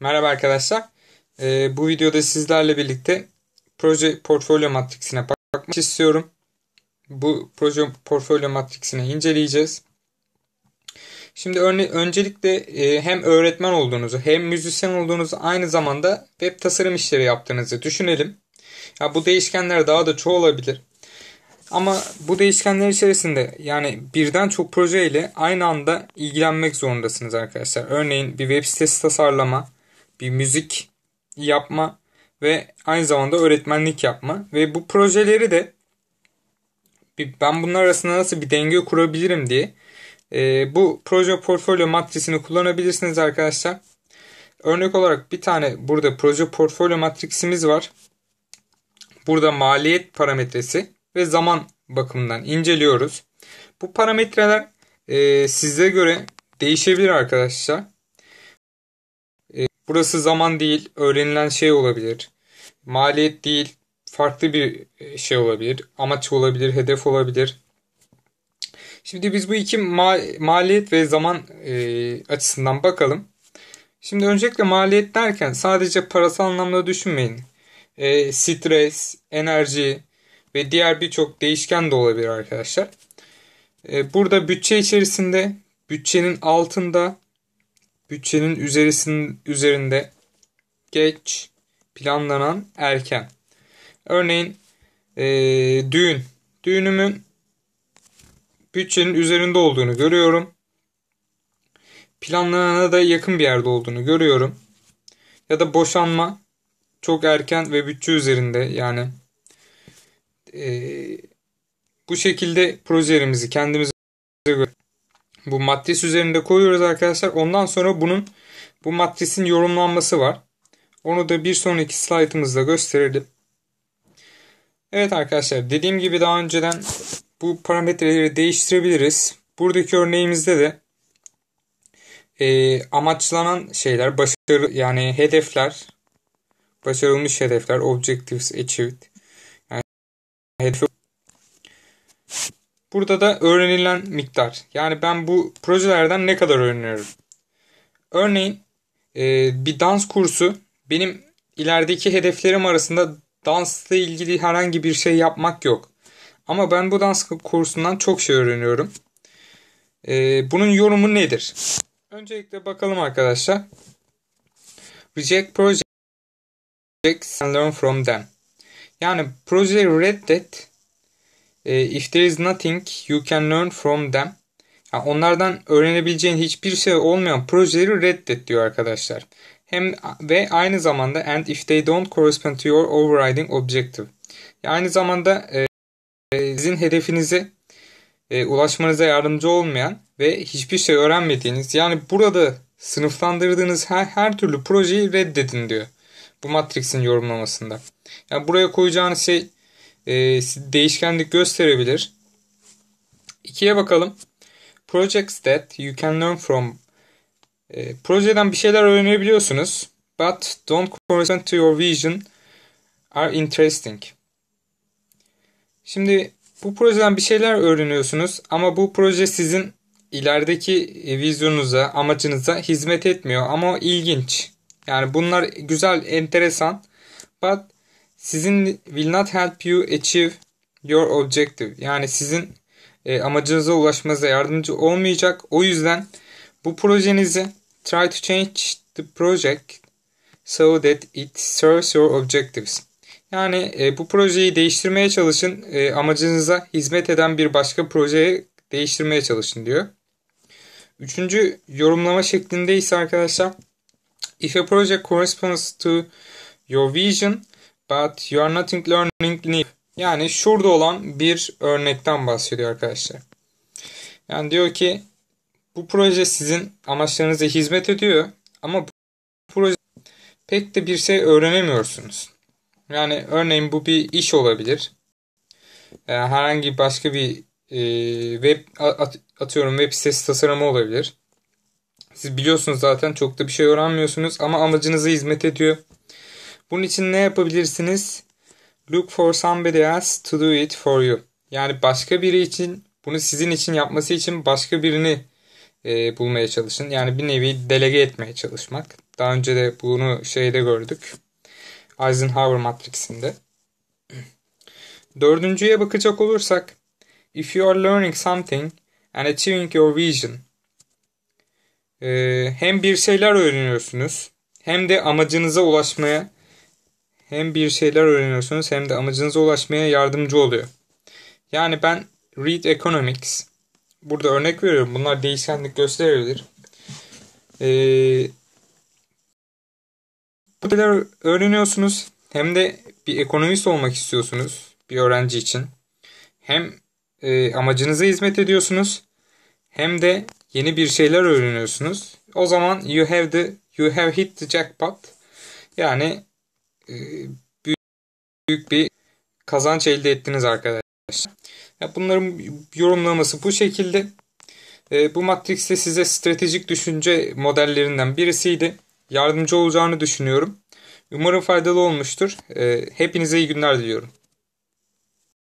Merhaba arkadaşlar. Ee, bu videoda sizlerle birlikte proje portfolyo matrisine bakmak istiyorum. Bu proje portfolyo matrisini inceleyeceğiz. Şimdi örne öncelikle e, hem öğretmen olduğunuzu hem müzisyen olduğunuzu aynı zamanda web tasarım işleri yaptığınızı düşünelim. Ya bu değişkenler daha da çoğalabilir. Ama bu değişkenler içerisinde yani birden çok proje ile aynı anda ilgilenmek zorundasınız arkadaşlar. Örneğin bir web sitesi tasarlama, bir müzik yapma ve aynı zamanda öğretmenlik yapma ve bu projeleri de ben bunlar arasında nasıl bir denge kurabilirim diye e, bu proje portfolyo matrisini kullanabilirsiniz arkadaşlar. Örnek olarak bir tane burada proje portfolyo matrisimiz var. Burada maliyet parametresi ve zaman bakımından inceliyoruz. Bu parametreler e, size göre değişebilir arkadaşlar. Burası zaman değil, öğrenilen şey olabilir. Maliyet değil, farklı bir e, şey olabilir. Amaç olabilir, hedef olabilir. Şimdi biz bu iki ma maliyet ve zaman e, açısından bakalım. Şimdi öncelikle maliyet derken sadece parasal anlamda düşünmeyin. E, stres, enerji ve diğer birçok değişken de olabilir arkadaşlar. E, burada bütçe içerisinde, bütçenin altında Bütçenin üzerisinin üzerinde geç planlanan erken. Örneğin e, düğün. Düğünümün bütçenin üzerinde olduğunu görüyorum. Planlanana da yakın bir yerde olduğunu görüyorum. Ya da boşanma çok erken ve bütçe üzerinde yani. E, bu şekilde projelerimizi kendimize göre bu matris üzerinde koyuyoruz arkadaşlar. Ondan sonra bunun bu matrisin yorumlanması var. Onu da bir sonraki slaytımızda gösterelim. Evet arkadaşlar dediğim gibi daha önceden bu parametreleri değiştirebiliriz. Buradaki örneğimizde de e, amaçlanan şeyler, başarı yani hedefler, başarılmış hedefler, objectives achieved. Yani hedef Burada da öğrenilen miktar. Yani ben bu projelerden ne kadar öğreniyorum? Örneğin e, bir dans kursu benim ilerideki hedeflerim arasında dansla ilgili herhangi bir şey yapmak yok. Ama ben bu dans kursundan çok şey öğreniyorum. E, bunun yorumu nedir? Öncelikle bakalım arkadaşlar. Reject projects and learn from them. Yani projeyi reddet e, if there is nothing you can learn from them. Yani onlardan öğrenebileceğin hiçbir şey olmayan projeleri reddet diyor arkadaşlar. Hem ve aynı zamanda and if they don't correspond to your overriding objective. Yani aynı zamanda e, e, sizin hedefinize e, ulaşmanıza yardımcı olmayan ve hiçbir şey öğrenmediğiniz yani burada sınıflandırdığınız her, her türlü projeyi reddedin diyor. Bu Matrix'in yorumlamasında. Yani buraya koyacağınız şey e, değişkenlik gösterebilir. İkiye bakalım. Projects that you can learn from. E, projeden bir şeyler öğrenebiliyorsunuz. But don't correspond to your vision are interesting. Şimdi bu projeden bir şeyler öğreniyorsunuz ama bu proje sizin ilerideki vizyonunuza, amacınıza hizmet etmiyor ama ilginç. Yani bunlar güzel, enteresan. But sizin will not help you achieve your objective. Yani sizin e, amacınıza ulaşmanıza yardımcı olmayacak. O yüzden bu projenizi try to change the project so that it serves your objectives. Yani e, bu projeyi değiştirmeye çalışın. E, amacınıza hizmet eden bir başka projeyi değiştirmeye çalışın diyor. Üçüncü yorumlama şeklinde ise arkadaşlar If a project corresponds to your vision, but you are nothing learning new. Yani şurada olan bir örnekten bahsediyor arkadaşlar. Yani diyor ki bu proje sizin amaçlarınıza hizmet ediyor ama bu proje pek de bir şey öğrenemiyorsunuz. Yani örneğin bu bir iş olabilir. Yani ee, herhangi başka bir e, web atıyorum web sitesi tasarımı olabilir. Siz biliyorsunuz zaten çok da bir şey öğrenmiyorsunuz ama amacınıza hizmet ediyor. Bunun için ne yapabilirsiniz? Look for somebody else to do it for you. Yani başka biri için bunu sizin için yapması için başka birini e, bulmaya çalışın. Yani bir nevi delege etmeye çalışmak. Daha önce de bunu şeyde gördük. Eisenhower matrisinde. Dördüncüye bakacak olursak If you are learning something and achieving your vision e, hem bir şeyler öğreniyorsunuz hem de amacınıza ulaşmaya hem bir şeyler öğreniyorsunuz hem de amacınıza ulaşmaya yardımcı oluyor. Yani ben Read Economics burada örnek veriyorum. Bunlar değişkenlik gösterebilir. Ee, bu şeyler öğreniyorsunuz. Hem de bir ekonomist olmak istiyorsunuz bir öğrenci için. Hem e, amacınıza hizmet ediyorsunuz. Hem de yeni bir şeyler öğreniyorsunuz. O zaman you have the you have hit the jackpot. Yani ee, büyük bir kazanç elde ettiniz arkadaşlar. Bunların yorumlaması bu şekilde. Ee, bu Matrix de size stratejik düşünce modellerinden birisiydi. Yardımcı olacağını düşünüyorum. Umarım faydalı olmuştur. Ee, hepinize iyi günler diliyorum.